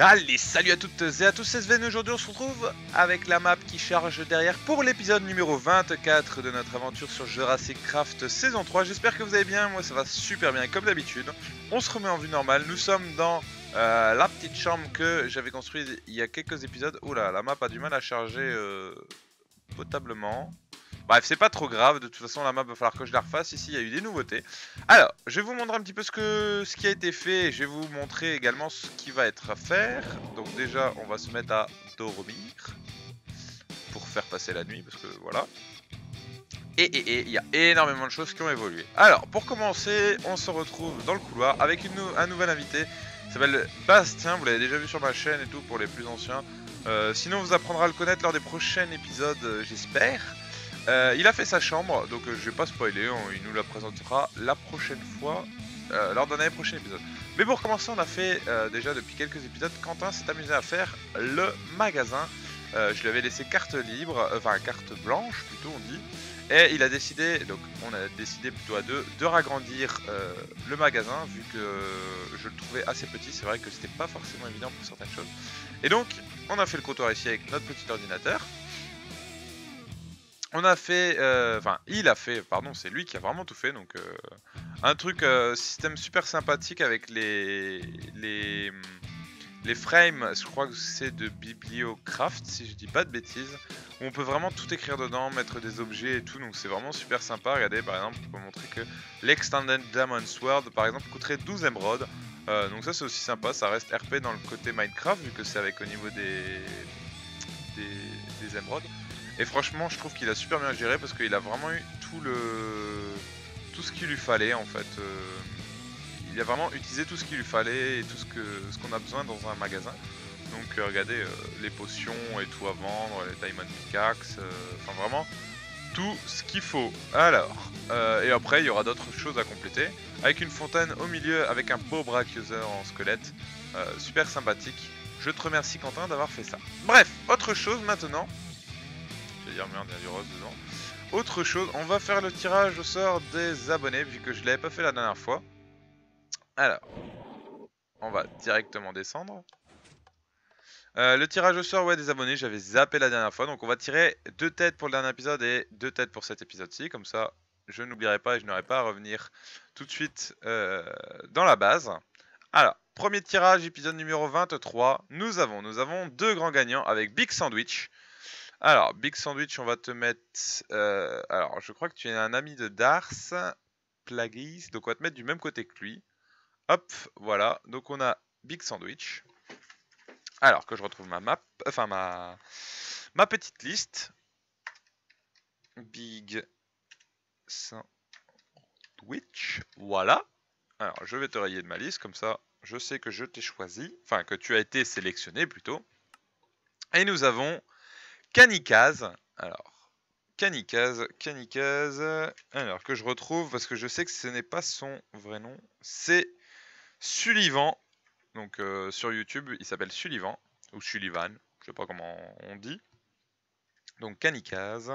Allez, salut à toutes et à tous, c'est Sven. Aujourd'hui, on se retrouve avec la map qui charge derrière pour l'épisode numéro 24 de notre aventure sur Jurassic Craft saison 3. J'espère que vous allez bien. Moi, ça va super bien, comme d'habitude. On se remet en vue normale. Nous sommes dans euh, la petite chambre que j'avais construite il y a quelques épisodes. Oula, la map a du mal à charger euh, potablement. Bref, c'est pas trop grave, de toute façon la map va falloir que je la refasse, ici il y a eu des nouveautés. Alors, je vais vous montrer un petit peu ce, qui a été fait, je vais vous montrer également ce qui va être à faire. Donc déjà, on va se mettre à dormir, pour faire passer la nuit, parce que voilà. Et il et, y a énormément de choses qui ont évolué. Alors, pour commencer, on se retrouve dans le couloir avec une, un nouvel invité, s'appelle Bastien, vous l'avez déjà vu sur ma chaîne et tout pour les plus anciens. Euh, sinon, on vous apprendra à le connaître lors des prochains épisodes, euh, j'espère. Euh, il a fait sa chambre, donc euh, je vais pas spoiler, il nous la présentera la prochaine fois, euh, lors d'un prochain épisode. Mais pour commencer, on a fait déjà depuis quelques épisodes, Quentin s'est amusé à faire le magasin. je lui avais laissé carte libre, enfin carte blanche plutôt on dit, et il a décidé, donc on a décidé plutôt à deux, de ragrandir le magasin, vu que je le trouvais assez petit, c'est vrai que c'était pas forcément évident pour certaines choses. Et donc, on a fait le comptoir ici avec notre petit ordinateur, on a fait, euh, enfin il a fait, pardon, c'est lui qui a vraiment tout fait, donc euh, un truc euh, système super sympathique avec les les les frames, je crois que c'est de Bibliocraft si je dis pas de bêtises, où on peut vraiment tout écrire dedans, mettre des objets et tout, donc c'est vraiment super sympa. Regardez par exemple, on peut montrer que l'extended Diamond Sword par exemple coûterait 12 émeraudes. donc ça c'est aussi sympa, ça reste RP dans le côté Minecraft vu que c'est avec au niveau des des, des et franchement, je trouve qu'il a super bien géré parce qu'il a vraiment eu tout le tout ce qu'il lui fallait en fait. Euh, il a vraiment utilisé tout ce qu'il lui fallait et tout ce que ce qu'on a besoin dans un magasin. Donc euh, regardez euh, les potions et tout à vendre, les diamond pickaxe, enfin vraiment tout ce qu'il faut. Alors, et après il y aura d'autres choses à compléter. Avec une fontaine au milieu, avec un pauvre brachioseur en squelette, super sympathique. Je te remercie Quentin d'avoir fait ça. Bref, autre chose maintenant, autre chose, on va faire le tirage au sort des abonnés, vu que je l'avais pas fait la dernière fois. Alors, on va directement descendre. Euh, le tirage au sort ouais, des abonnés, j'avais zappé la dernière fois, donc on va tirer deux têtes pour le dernier épisode et deux têtes pour cet épisode-ci, comme ça je n'oublierai pas et je n'aurai pas à revenir tout de suite euh, dans la base. Alors, premier tirage, épisode numéro 23, nous avons, nous avons deux grands gagnants avec Big Sandwich, alors, Big Sandwich, on va te mettre. Euh, alors, je crois que tu es un ami de Dars, Plagis, donc on va te mettre du même côté que lui. Hop, voilà. Donc on a Big Sandwich. Alors que je retrouve ma map, enfin ma, ma petite liste. Big Sandwich, voilà. Alors je vais te rayer de ma liste, comme ça je sais que je t'ai choisi, enfin que tu as été sélectionné plutôt. Et nous avons Kanikaze, Alors, Kanikaze, Kanikaze, Alors, que je retrouve parce que je sais que ce n'est pas son vrai nom. C'est Sullivan. Donc, euh, sur YouTube, il s'appelle Sullivan. Ou Sullivan. Je sais pas comment on dit. Donc, Kanikaze,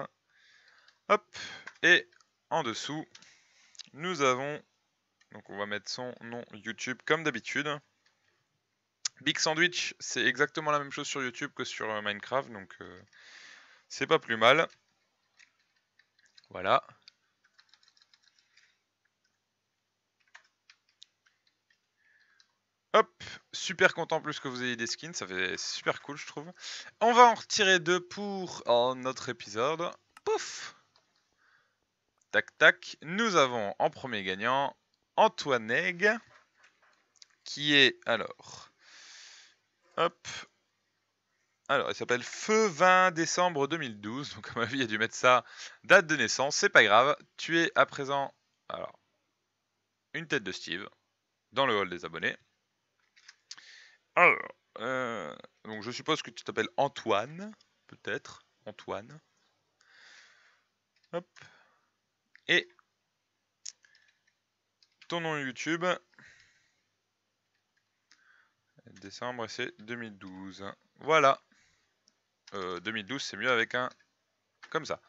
Hop. Et en dessous, nous avons. Donc, on va mettre son nom YouTube comme d'habitude. Big Sandwich, c'est exactement la même chose sur YouTube que sur euh, Minecraft, donc euh, c'est pas plus mal. Voilà. Hop, super content plus que vous ayez des skins, ça fait super cool je trouve. On va en retirer deux pour notre épisode. Pouf Tac tac, nous avons en premier gagnant Antoine Egg, qui est alors Hop. Alors, il s'appelle Feu 20 décembre 2012. Donc, à ma vie, il a dû mettre ça date de naissance. C'est pas grave. Tu es à présent. Alors, une tête de Steve dans le hall des abonnés. Alors, euh, donc je suppose que tu t'appelles Antoine, peut-être. Antoine. Hop. Et ton nom YouTube, décembre c'est 2012. Voilà. 2012, euh, c'est mieux avec un... Comme ça.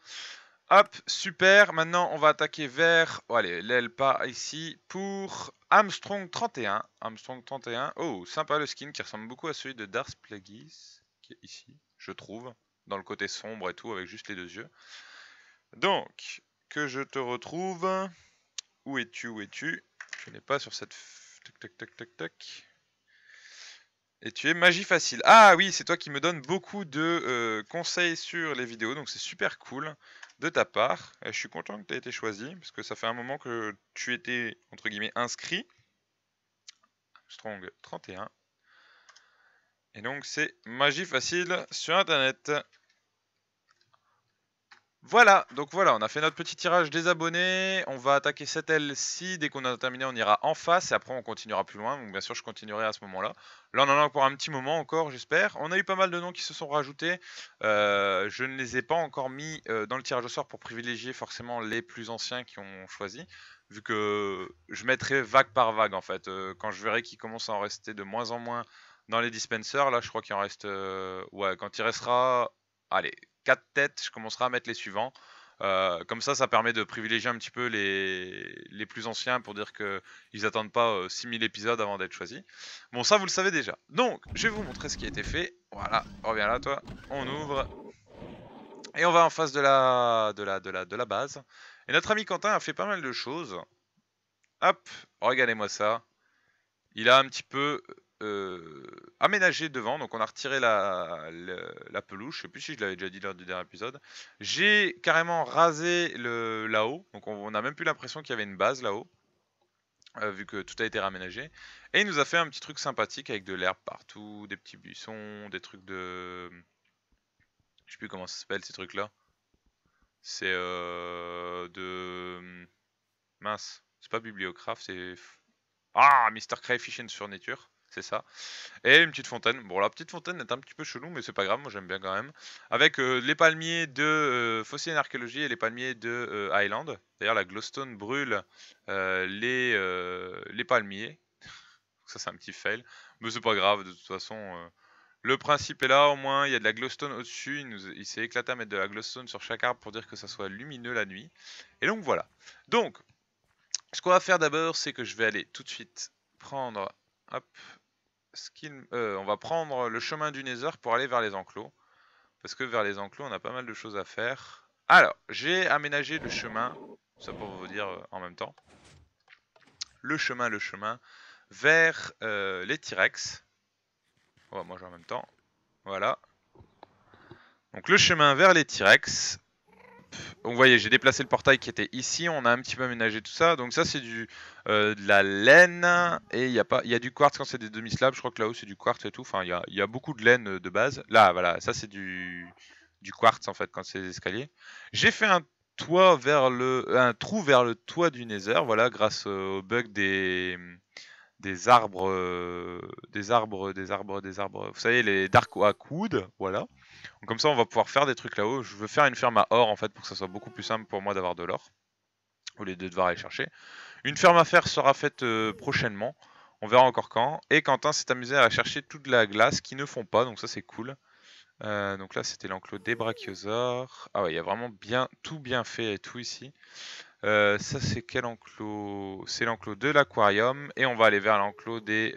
Hop, super. Maintenant, on va attaquer vers... Oh, allez, l'aile pas ici pour Armstrong 31. Armstrong 31. Oh, sympa le skin qui ressemble beaucoup à celui de Darth Plagueis. Qui est ici, je trouve. Dans le côté sombre et tout, avec juste les deux yeux. Donc, que je te retrouve. Où es-tu Où es-tu Je n'ai pas sur cette... Tac, tac, tac, tac, tac. Et tu es magie facile. Ah oui, c'est toi qui me donne beaucoup de euh, conseils sur les vidéos, donc c'est super cool de ta part. Euh, je suis content que tu aies été choisi, parce que ça fait un moment que tu étais, entre guillemets, inscrit. Strong 31. Et donc c'est magie facile sur Internet. Voilà, donc voilà, on a fait notre petit tirage des abonnés. On va attaquer cette aile-ci. Dès qu'on a terminé, on ira en face et après on continuera plus loin. Donc bien sûr, je continuerai à ce moment-là. Là, on en a encore un petit moment encore, j'espère. On a eu pas mal de noms qui se sont rajoutés. Euh, je ne les ai pas encore mis euh, dans le tirage au sort pour privilégier forcément les plus anciens qui ont choisi. Vu que je mettrai vague par vague en fait. Euh, quand je verrai qu'il commence à en rester de moins en moins dans les dispensers, là je crois qu'il en reste... ouais, quand il restera... Allez, 4 têtes, je commencerai à mettre les suivants. Euh, comme ça, ça permet de privilégier un petit peu les, les plus anciens pour dire qu'ils n'attendent pas 6000 euh, épisodes avant d'être choisis. Bon, ça, vous le savez déjà. Donc, je vais vous montrer ce qui a été fait. Voilà, reviens là, toi. On ouvre. Et on va en face de la, de la, de la, de la base. Et notre ami Quentin a fait pas mal de choses. Hop, regardez-moi ça. Il a un petit peu euh, aménagé devant, donc on a retiré la, pelouche je sais plus si je l'avais déjà dit lors du dernier épisode. J'ai carrément rasé là-haut, donc on n'a même plus l'impression qu'il y avait une base là-haut, euh, vu que tout a été raménagé. Et il nous a fait un petit truc sympathique avec de l'herbe partout, des petits buissons, des trucs de... Je sais plus comment ça s'appelle ces trucs-là. C'est euh, de... Mince, c'est pas Bibliocraft, c'est... Ah, Mr. Crayfish and nature c'est ça. Et une petite fontaine. Bon, la petite fontaine est un petit peu chelou, mais c'est pas grave, moi j'aime bien quand même. Avec euh, les palmiers de euh, fossé en archéologie et les palmiers de euh, Highland. D'ailleurs, la glowstone brûle les, les palmiers. ça, c'est un petit fail. Mais c'est pas grave, de toute façon. Le principe est là, au moins il y a de la glowstone au-dessus, il, il s'est éclaté à mettre de la glowstone sur chaque arbre pour dire que ça soit lumineux la nuit. Et donc voilà. Donc, ce qu'on va faire d'abord, c'est que je vais aller tout de suite prendre hop, euh, on va prendre le chemin du Nether pour aller vers les enclos. Parce que vers les enclos, on a pas mal de choses à faire. Alors, j'ai aménagé le chemin, ça pour vous dire euh, en même temps. Le chemin, le chemin, vers euh, les T-Rex. On va manger en même temps. Voilà. Donc le chemin vers les T-Rex. Donc vous voyez, j'ai déplacé le portail qui était ici, on a un petit peu aménagé tout ça. Donc ça c'est du euh, de la laine et il y a pas, il y a du quartz quand c'est des demi slabs. Je crois que là-haut c'est du quartz et tout. Enfin, il y a, beaucoup de laine euh, de base. Là, voilà, ça c'est du quartz en fait quand c'est des escaliers. J'ai fait un toit vers le, un trou vers le toit du Nether. Voilà, grâce euh, au bug des arbres, des arbres, des arbres, des arbres. Vous savez les dark wood, voilà comme ça, on va pouvoir faire des trucs là-haut. Je veux faire une ferme à or, en fait, pour que ça soit beaucoup plus simple pour moi d'avoir de l'or. Au lieu de devoir aller chercher. Une ferme à faire sera faite euh, prochainement. On verra encore quand. Et Quentin s'est amusé à chercher toute la glace qui ne font pas, donc ça c'est cool. Euh, donc là c'était l'enclos des brachiosaures. Ah ouais, il y a vraiment bien tout bien fait et tout ici. Euh, ça c'est quel enclos C'est l'enclos de l'aquarium. Et on va aller vers l'enclos des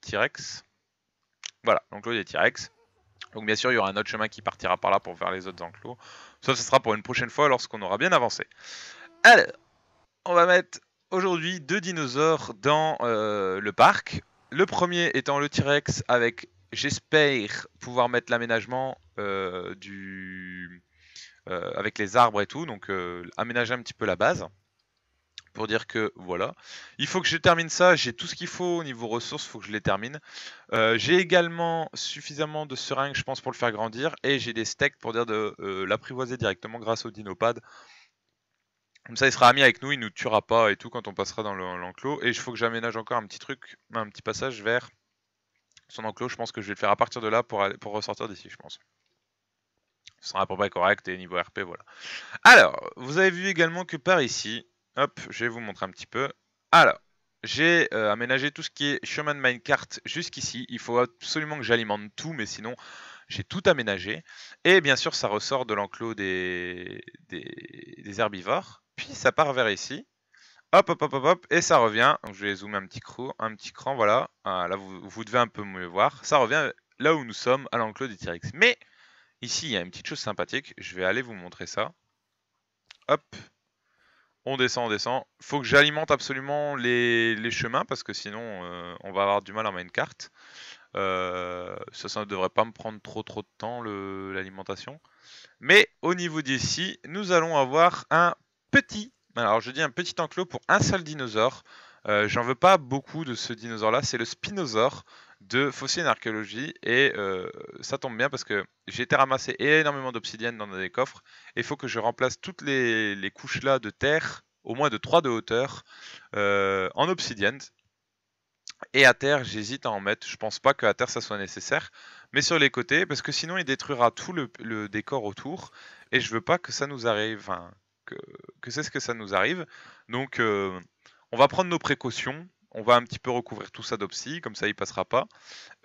T-Rex. Voilà, l'enclos des T-Rex. Donc bien sûr, il y aura un autre chemin qui partira par là pour faire les autres enclos. Ça, ce sera pour une prochaine fois lorsqu'on aura bien avancé. Alors, on va mettre aujourd'hui deux dinosaures dans euh, le parc. Le premier étant le T-Rex avec, j'espère, pouvoir mettre l'aménagement euh, du... Euh, avec les arbres et tout, donc aménager un petit peu la base pour dire que voilà. Il faut que je termine ça, j'ai tout ce qu'il faut au niveau ressources, il faut que je les termine. Euh, j'ai également suffisamment de seringues, je pense, pour le faire grandir, et j'ai des steaks pour dire de euh, l'apprivoiser directement grâce au dinopad. Comme ça, il sera ami avec nous, il nous tuera pas et tout quand on passera dans l'enclos. et il faut que j'aménage encore un petit truc, un petit passage vers son enclos. Je pense que je vais le faire à partir de là pour, aller, pour ressortir d'ici, je pense ce sera à peu près correct et niveau RP, voilà. Alors, vous avez vu également que par ici, Hop, je vais vous montrer un petit peu. Alors, j'ai euh, aménagé tout ce qui est chemin de minecart jusqu'ici. Il faut absolument que j'alimente tout, mais sinon j'ai tout aménagé. Et bien sûr, ça ressort de l'enclos des, herbivores. Puis ça part vers ici. Hop, hop, hop, hop, hop, et ça revient. je vais zoomer un petit, cran, voilà. Ah, là, vous, vous devez un peu mieux voir. Ça revient là où nous sommes, à l'enclos des T-Rex. Mais ici, il y a une petite chose sympathique. Je vais aller vous montrer ça. Hop, on descend, on descend. Faut que j'alimente absolument les, chemins parce que sinon euh, on va avoir du mal à main une carte. Euh, ça, ne devrait pas me prendre trop trop de temps l'alimentation. Mais au niveau d'ici, nous allons avoir un petit, alors je dis un petit enclos pour un seul dinosaure. Euh, j'en veux pas beaucoup de ce dinosaure là, c'est le spinosaure de fossiles en archéologie et euh, ça tombe bien parce que j'ai été ramassé énormément d'obsidienne dans des coffres et il faut que je remplace toutes les, couches là de terre, au moins de 3 de hauteur, euh, en obsidienne. Et à terre, j'hésite à en mettre. Je pense pas que à terre ça soit nécessaire, mais sur les côtés, parce que sinon il détruira tout le, décor autour et je veux pas que ça nous arrive, enfin, que, c'est ce que ça nous arrive. Donc euh, on va prendre nos précautions. On va un petit peu recouvrir tout ça d'Opsy, comme ça il passera pas.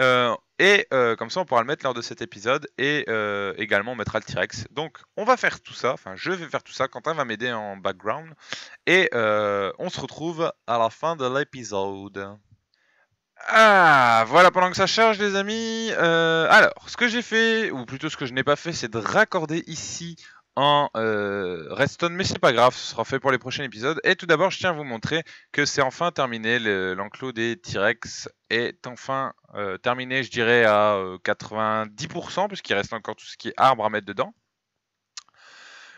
Euh, et euh, comme ça on pourra le mettre lors de cet épisode et euh, également on mettra le T-Rex. Donc on va faire tout ça, enfin je vais faire tout ça, Quentin va m'aider en background. Et on se retrouve à la fin de l'épisode. Ah, voilà, pendant que ça charge, les amis. alors, ce que j'ai fait, ou plutôt ce que je n'ai pas fait, c'est de raccorder ici en euh, redstone, mais c'est pas grave, ce sera fait pour les prochains épisodes. Et tout d'abord, je tiens à vous montrer que c'est enfin terminé, l'enclos des T-Rex est enfin euh, terminé, je dirais à 90%, euh, puisqu'il reste encore tout ce qui est arbre à mettre dedans.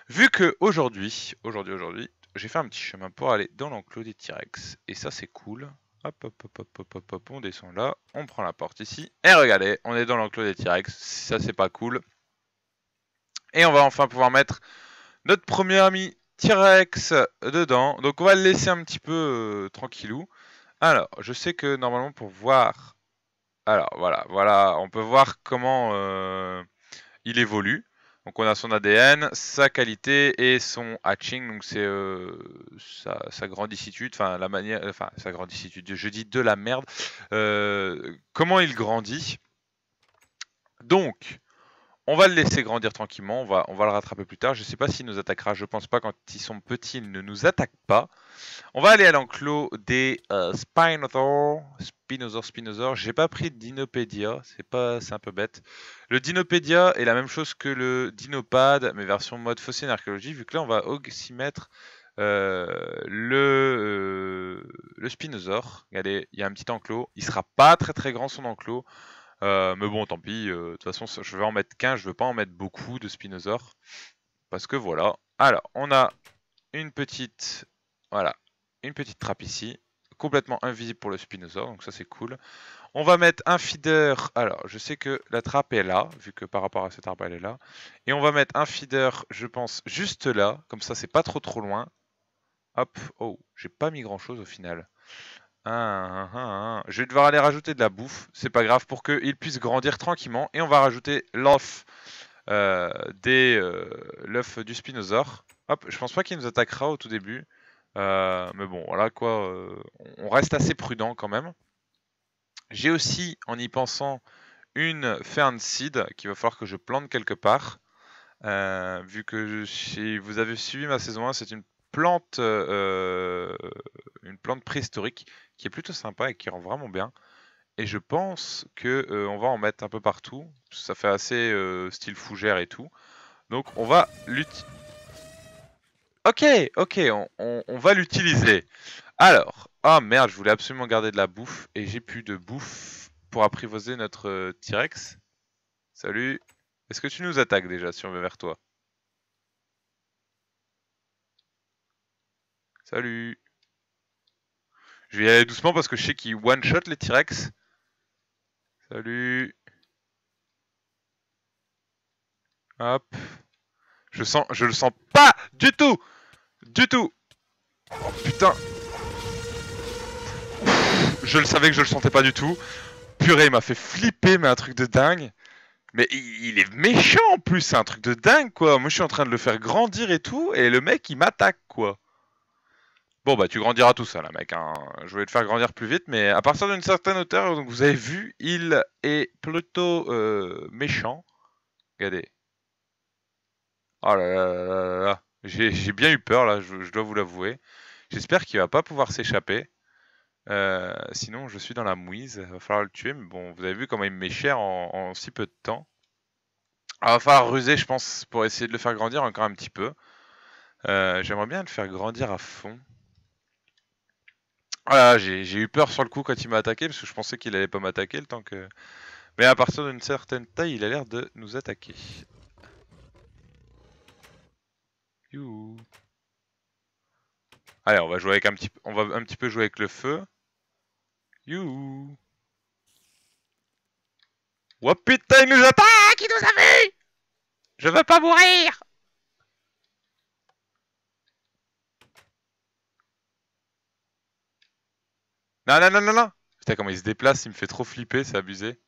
Vu que aujourd'hui, aujourd'hui, aujourd'hui, j'ai fait un petit chemin pour aller dans l'enclos des T-Rex, et ça c'est cool. Hop, hop, hop, hop, hop, hop, hop, on descend là, on prend la porte ici, et regardez, on est dans l'enclos des T-Rex, ça c'est pas cool. Et on va enfin pouvoir mettre notre premier ami T-Rex dedans. Donc on va le laisser un petit peu euh, tranquillou. Alors, je sais que normalement pour voir... Alors voilà, voilà, on peut voir comment euh, il évolue. Donc on a son ADN, sa qualité et son hatching, donc c'est euh, sa, sa, grandissitude, enfin la manière, enfin sa grandissitude, je dis de la merde, comment il grandit. Donc, on va le laisser grandir tranquillement, on va, on va le rattraper plus tard. Je ne sais pas s'il nous attaquera, je ne pense pas. Quand ils sont petits, ils ne nous attaquent pas. On va aller à l'enclos des euh, Spinosaur, Spinosaur, J'ai pas pris Dinopédia, c'est un peu bête. Le Dinopédia est la même chose que le Dinopad, mais version mode fossile archéologie, vu que là on va aussi mettre euh, le, euh, le Spinosaur. Regardez, il y a un petit enclos. Il sera pas très très grand son enclos. Euh, mais bon, tant pis. Euh, de toute façon, je vais en mettre qu'un. Je veux pas en mettre beaucoup de spinosaures. Parce que voilà. Alors, on a une petite... Voilà. Une petite trappe ici. Complètement invisible pour le spinosaure. Donc ça, c'est cool. On va mettre un feeder. Alors, je sais que la trappe est là, vu que par rapport à cet arbre, elle est là. Et on va mettre un feeder, je pense, juste là. Comme ça, c'est pas trop trop loin. Hop. Oh, j'ai pas mis grand-chose au final. Ah, ah, ah, je vais devoir aller rajouter de la bouffe, c'est pas grave, pour qu'il puisse grandir tranquillement. Et on va rajouter l'œuf euh, des euh, du spinosaur. Hop, je pense pas qu'il nous attaquera au tout début. Euh, mais bon, voilà quoi, on reste assez prudent quand même. J'ai aussi, en y pensant, une fern seed qu'il va falloir que je plante quelque part. vu que si vous avez suivi ma saison 1, c'est une plante, une plante préhistorique qui est plutôt sympa et qui rend vraiment bien. Et je pense que euh, on va en mettre un peu partout. ça fait assez euh, style fougère et tout. Donc on va l'utiliser. Ok, ok, on, va l'utiliser. Alors, ah merde, je voulais absolument garder de la bouffe. Et j'ai plus de bouffe pour apprivoiser notre euh, T-Rex. Salut. Est-ce que tu nous attaques déjà si on veut vers toi Salut je vais y aller doucement parce que je sais qu'il one-shot les T-Rex. Salut. Hop. Je sens, je le sens pas du tout Du tout Oh putain Je le savais que je le sentais pas du tout. Purée, il m'a fait flipper, mais un truc de dingue. Mais il, est méchant en plus, c'est un truc de dingue quoi. Moi je suis en train de le faire grandir et tout, et le mec il m'attaque quoi. Bon, bah, tu grandiras tout ça, là, mec. Hein. Je voulais te faire grandir plus vite, mais à partir d'une certaine hauteur, donc, vous avez vu, il est plutôt euh, méchant. Regardez. Oh là là là là, là. J'ai bien eu peur, là, je, dois vous l'avouer. J'espère qu'il va pas pouvoir s'échapper. Euh, sinon, je suis dans la mouise. Va falloir le tuer, mais bon, vous avez vu comment il me cher en, si peu de temps. Alors, ah, va falloir ruser, je pense, pour essayer de le faire grandir encore un petit peu. Euh, j'aimerais bien le faire grandir à fond. Ah, j'ai eu peur sur le coup quand il m'a attaqué, parce que je pensais qu'il allait pas m'attaquer le temps que... Mais à partir d'une certaine taille, il a l'air de nous attaquer. You. Allez, on va jouer avec un petit, on va un petit peu jouer avec le feu. You. Oh il nous attaque, il nous a vu. Je veux pas mourir. Non, non, non, non, non Putain, comment il se déplace, il me fait trop flipper, c'est abusé.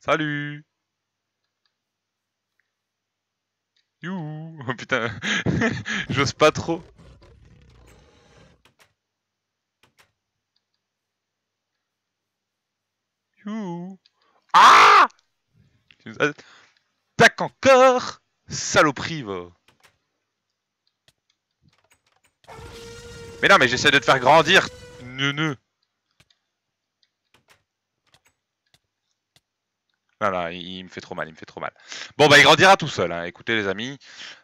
Salut Youhou Oh putain, j'ose pas trop. Youhou Ah Tac encore Saloperie, va Mais non, mais j'essaie de te faire grandir, neuneu. Voilà, il, me fait trop mal, il me fait trop mal. Bon, bah, il grandira tout seul, hein. écoutez, les amis.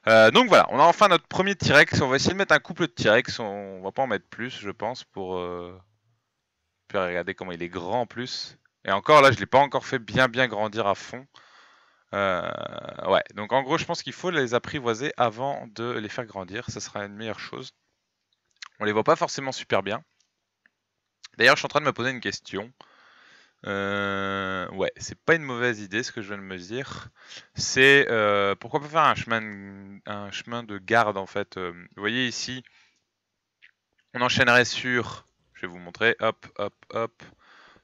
Euh, donc voilà, on a enfin notre premier T-Rex. On va essayer de mettre un couple de T-Rex. On, va pas en mettre plus, je pense, pour. Euh... Puis comment il est grand en plus. Et encore, là, je l'ai pas encore fait bien, bien grandir à fond. Euh, ouais, donc en gros, je pense qu'il faut les apprivoiser avant de les faire grandir. Ça sera une meilleure chose. On les voit pas forcément super bien. D'ailleurs, je suis en train de me poser une question. Euh, ouais, c'est pas une mauvaise idée ce que je viens de me dire. C'est euh, pourquoi pas faire un chemin, de, un chemin de garde en fait. Euh, vous voyez ici, on enchaînerait sur, je vais vous montrer, hop, hop, hop,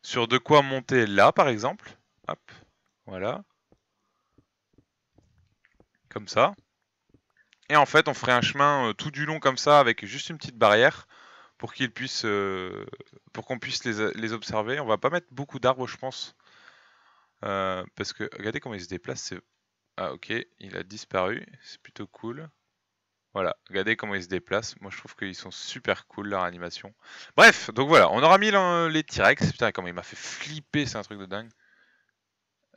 sur de quoi monter là par exemple. Hop, voilà. Comme ça. Et en fait, on ferait un chemin euh, tout du long comme ça, avec juste une petite barrière, pour qu'ils puissent, euh, pour qu'on puisse les, observer. On va pas mettre beaucoup d'arbres, je pense, euh, parce que regardez comment ils se déplacent. Ah ok, il a disparu, c'est plutôt cool. Voilà, regardez comment ils se déplacent. Moi, je trouve qu'ils sont super cool, leur animation. Bref, donc voilà, on aura mis les T-Rex. Putain, comment il m'a fait flipper, c'est un truc de dingue.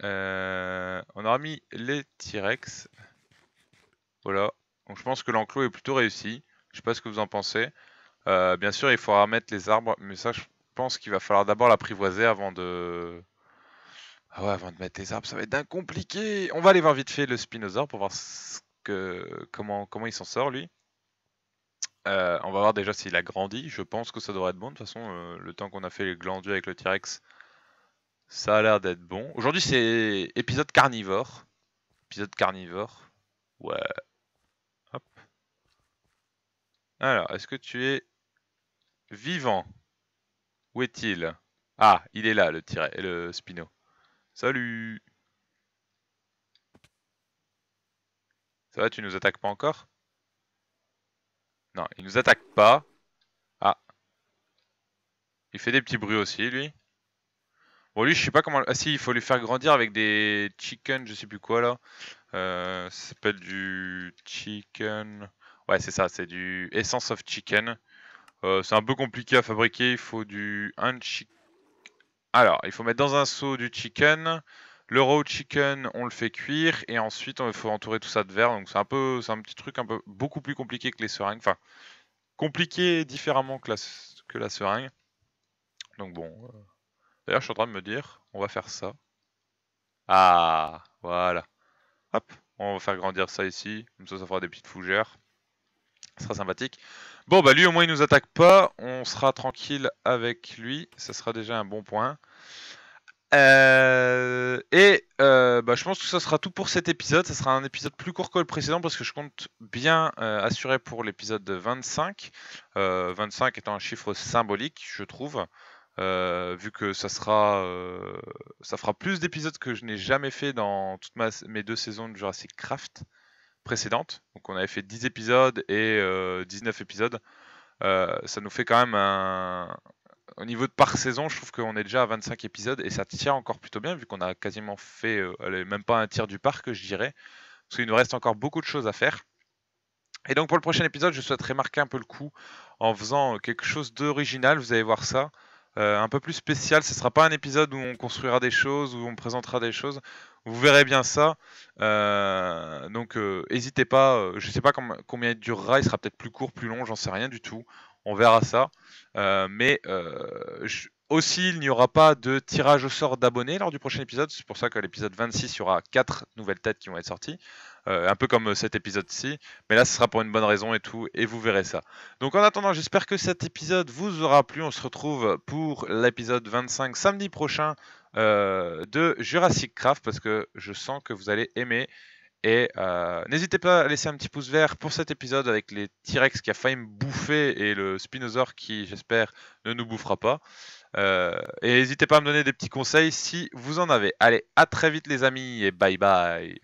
on aura mis les T-Rex. Voilà, oh donc je pense que l'enclos est plutôt réussi. Je sais pas ce que vous en pensez. Euh, bien sûr, il faudra mettre les arbres, mais ça, je pense qu'il va falloir d'abord l'apprivoiser avant de... Ah ouais, avant de mettre les arbres, ça va être d'un compliqué. On va aller voir vite fait le Spinosaur pour voir comment, il s'en sort, lui. Euh, on va voir déjà s'il a grandi. Je pense que ça devrait être bon. De toute façon, euh, le temps qu'on a fait les glandus avec le T-Rex, ça a l'air d'être bon. Aujourd'hui, c'est épisode carnivore. Épisode carnivore. Ouais, alors, est-ce que tu es vivant Où est-il Ah, il est là, le, tiret, le Spino. Salut Ça va, tu nous attaques pas encore Non, il nous attaque pas. Ah. Il fait des petits bruits aussi, lui. Bon, lui, je sais pas comment... Ah si, il faut lui faire grandir avec des chicken, je sais plus quoi, là. Euh, ça s'appelle du chicken... Ouais, c'est ça, c'est du Essence of Chicken. Euh, c'est un peu compliqué à fabriquer, il faut du... Un Alors, il faut mettre dans un seau du chicken, le raw chicken, on le fait cuire, et ensuite, il faut entourer tout ça de verre. Donc, c'est un peu, c'est un petit truc un peu beaucoup plus compliqué que les seringues. Enfin, compliqué différemment que la, que la seringue. Donc bon. Euh, d'ailleurs, je suis en train de me dire, on va faire ça. Ah, voilà. Hop, on va faire grandir ça ici. Comme ça, ça fera des petites fougères. Ce sera sympathique. Bon, bah lui, au moins, il nous attaque pas. On sera tranquille avec lui. Ça sera déjà un bon point. Euh, et euh, bah, je pense que ça sera tout pour cet épisode. Ça sera un épisode plus court que le précédent parce que je compte bien euh, assurer pour l'épisode 25. 25 étant un chiffre symbolique, je trouve. vu que ça sera, ça fera plus d'épisodes que je n'ai jamais fait dans toutes mes deux saisons de Jurassic Craft précédente. Donc on avait fait 10 épisodes et 19 euh, épisodes. Euh, ça nous fait quand même un... Au niveau de par saison, je trouve qu'on est déjà à 25 épisodes et ça tient encore plutôt bien vu qu'on a quasiment fait, euh, même pas un tiers du parc, je dirais. Parce qu'il nous reste encore beaucoup de choses à faire. Et donc pour le prochain épisode, je souhaiterais marquer un peu le coup en faisant quelque chose d'original, vous allez voir ça. un peu plus spécial. Ce ne sera pas un épisode où on construira des choses, où on présentera des choses. Vous verrez bien ça. Euh, donc n'hésitez euh, pas. Euh, je ne sais pas combien il durera. Il sera peut-être plus court, plus long, j'en sais rien du tout. On verra ça. mais aussi, il n'y aura pas de tirage au sort d'abonnés lors du prochain épisode. C'est pour ça que l'épisode 26, il y aura 4 nouvelles têtes qui vont être sorties. un peu comme cet épisode-ci. Mais là, ce sera pour une bonne raison et tout. Et vous verrez ça. Donc en attendant, j'espère que cet épisode vous aura plu. On se retrouve pour l'épisode 25 samedi prochain euh, de Jurassic Craft parce que je sens que vous allez aimer. Et euh, n'hésitez pas à laisser un petit pouce vert pour cet épisode avec les T-Rex qui a failli me bouffer et le Spinosaur qui, j'espère, ne nous bouffera pas. Euh, et n'hésitez pas à me donner des petits conseils si vous en avez. Allez, à très vite les amis et bye bye.